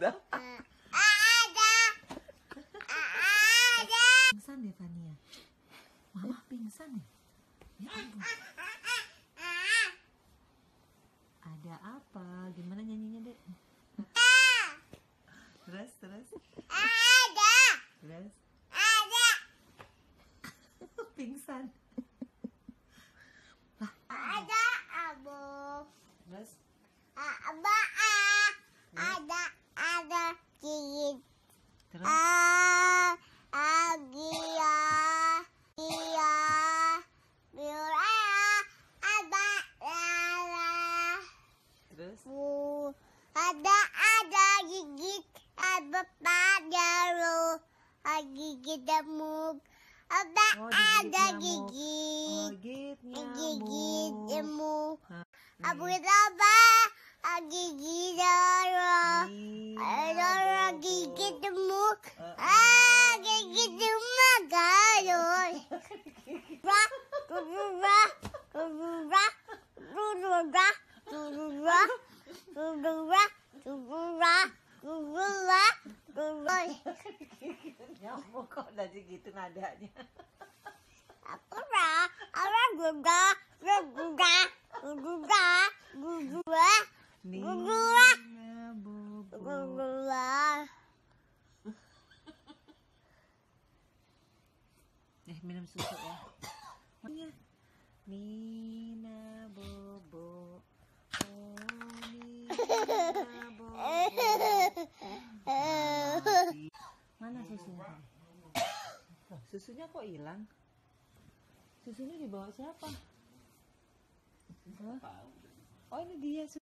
ada. Ada. Ada. Pingsan deh ya, Fania. Mama pingsan ya. Ya ampun. Ada apa? Gimana nyanyinya dek? Terus terus. Ada. Terus. Ada. pingsan. Terus? A agia ia biura ada lala. Terus? Bu, ada ada gigit ada padaru gigit demuk ada ada gigit gigit demuk. Abu apa iya. ah, gigit Nyamuk kok dari gitu nadanya. Aku ra, aku guga, guga, guga, guga, guga, guga, guga, minum susu ya iya. Nina Bobo Oh Nina Bobo Mana susunya Susunya kok hilang Susunya dibawa siapa? Oh ini dia